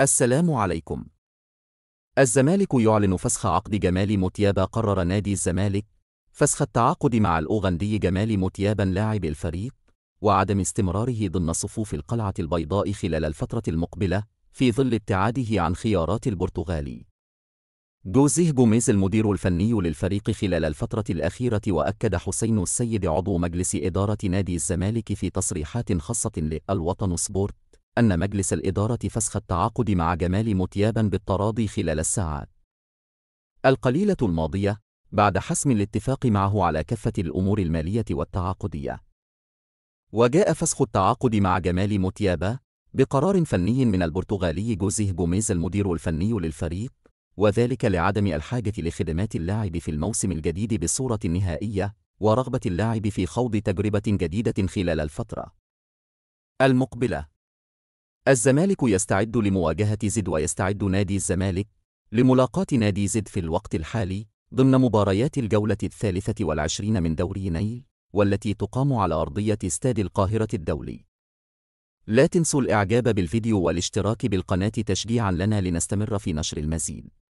السلام عليكم. الزمالك يعلن فسخ عقد جمال متيابا قرر نادي الزمالك فسخ التعاقد مع الأوغندي جمال متيابا لاعب الفريق وعدم استمراره ضمن صفوف القلعة البيضاء خلال الفترة المقبلة في ظل ابتعاده عن خيارات البرتغالي. جوزيه جوميز المدير الفني للفريق خلال الفترة الأخيرة وأكد حسين السيد عضو مجلس إدارة نادي الزمالك في تصريحات خاصة للوطن سبورت أن مجلس الإدارة فسخ التعاقد مع جمال متيابا بالتراضي خلال الساعات القليلة الماضية بعد حسم الاتفاق معه على كافة الأمور المالية والتعاقدية. وجاء فسخ التعاقد مع جمال متيابا بقرار فني من البرتغالي جوزيه جوميز المدير الفني للفريق، وذلك لعدم الحاجة لخدمات اللاعب في الموسم الجديد بصورة نهائية ورغبة اللاعب في خوض تجربة جديدة خلال الفترة المقبلة. الزمالك يستعد لمواجهة زد ويستعد نادي الزمالك لملاقاة نادي زد في الوقت الحالي ضمن مباريات الجولة الثالثة والعشرين من دوري نيل والتي تقام على أرضية استاد القاهرة الدولي لا تنسوا الإعجاب بالفيديو والاشتراك بالقناة تشجيعا لنا لنستمر في نشر المزيد